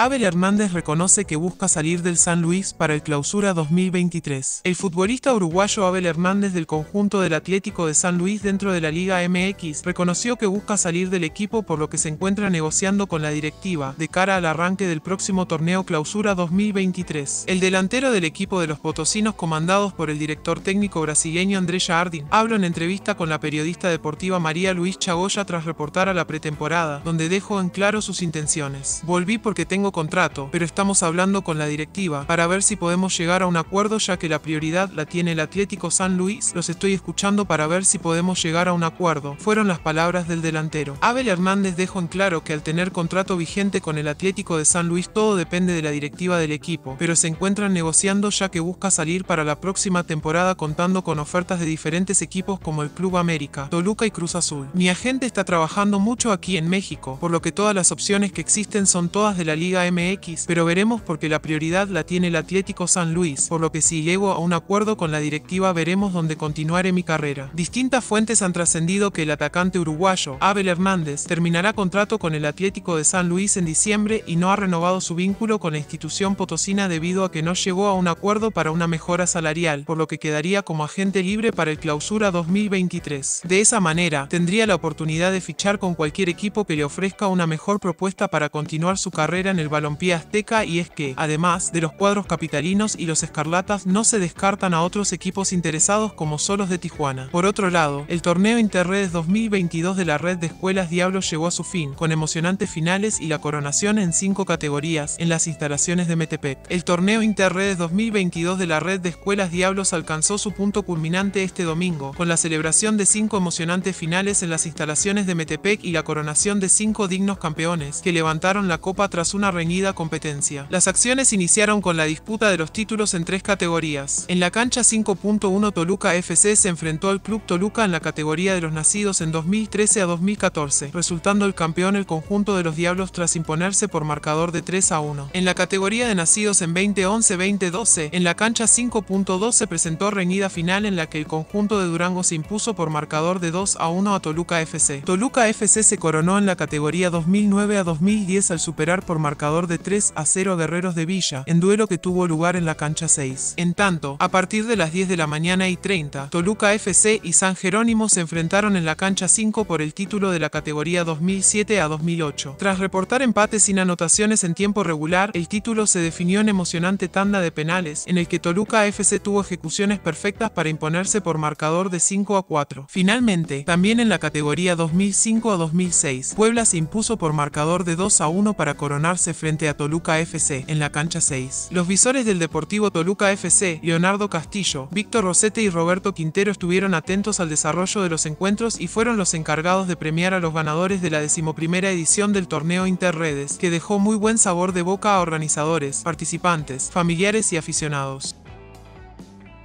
Abel Hernández reconoce que busca salir del San Luis para el clausura 2023. El futbolista uruguayo Abel Hernández del conjunto del Atlético de San Luis dentro de la Liga MX reconoció que busca salir del equipo por lo que se encuentra negociando con la directiva de cara al arranque del próximo torneo clausura 2023. El delantero del equipo de los potosinos comandados por el director técnico brasileño André Jardín habló en entrevista con la periodista deportiva María Luis Chagoya tras reportar a la pretemporada, donde dejó en claro sus intenciones. Volví porque tengo contrato, pero estamos hablando con la directiva para ver si podemos llegar a un acuerdo ya que la prioridad la tiene el Atlético San Luis, los estoy escuchando para ver si podemos llegar a un acuerdo, fueron las palabras del delantero. Abel Hernández dejó en claro que al tener contrato vigente con el Atlético de San Luis todo depende de la directiva del equipo, pero se encuentran negociando ya que busca salir para la próxima temporada contando con ofertas de diferentes equipos como el Club América, Toluca y Cruz Azul. Mi agente está trabajando mucho aquí en México, por lo que todas las opciones que existen son todas de la Liga MX, pero veremos porque la prioridad la tiene el Atlético San Luis, por lo que si llego a un acuerdo con la directiva veremos dónde continuaré mi carrera. Distintas fuentes han trascendido que el atacante uruguayo, Abel Hernández, terminará contrato con el Atlético de San Luis en diciembre y no ha renovado su vínculo con la institución potosina debido a que no llegó a un acuerdo para una mejora salarial, por lo que quedaría como agente libre para el clausura 2023. De esa manera, tendría la oportunidad de fichar con cualquier equipo que le ofrezca una mejor propuesta para continuar su carrera en el balompié azteca y es que, además de los cuadros capitalinos y los escarlatas, no se descartan a otros equipos interesados como Solos de Tijuana. Por otro lado, el torneo Interredes 2022 de la red de escuelas Diablos llegó a su fin, con emocionantes finales y la coronación en cinco categorías en las instalaciones de Metepec. El torneo Interredes 2022 de la red de escuelas Diablos alcanzó su punto culminante este domingo, con la celebración de cinco emocionantes finales en las instalaciones de Metepec y la coronación de cinco dignos campeones que levantaron la copa tras una reñida competencia. Las acciones iniciaron con la disputa de los títulos en tres categorías. En la cancha 5.1 Toluca FC se enfrentó al Club Toluca en la categoría de los nacidos en 2013 a 2014, resultando el campeón el conjunto de los Diablos tras imponerse por marcador de 3 a 1. En la categoría de nacidos en 2011-2012, en la cancha 5.2 se presentó reñida final en la que el conjunto de Durango se impuso por marcador de 2 a 1 a Toluca FC. Toluca FC se coronó en la categoría 2009 a 2010 al superar por marcador marcador de 3 a 0 a Guerreros de Villa, en duelo que tuvo lugar en la cancha 6. En tanto, a partir de las 10 de la mañana y 30, Toluca FC y San Jerónimo se enfrentaron en la cancha 5 por el título de la categoría 2007 a 2008. Tras reportar empates sin anotaciones en tiempo regular, el título se definió en emocionante tanda de penales, en el que Toluca FC tuvo ejecuciones perfectas para imponerse por marcador de 5 a 4. Finalmente, también en la categoría 2005 a 2006, Puebla se impuso por marcador de 2 a 1 para coronarse frente a Toluca FC en la cancha 6. Los visores del Deportivo Toluca FC, Leonardo Castillo, Víctor Rosete y Roberto Quintero estuvieron atentos al desarrollo de los encuentros y fueron los encargados de premiar a los ganadores de la decimoprimera edición del torneo Interredes, que dejó muy buen sabor de boca a organizadores, participantes, familiares y aficionados.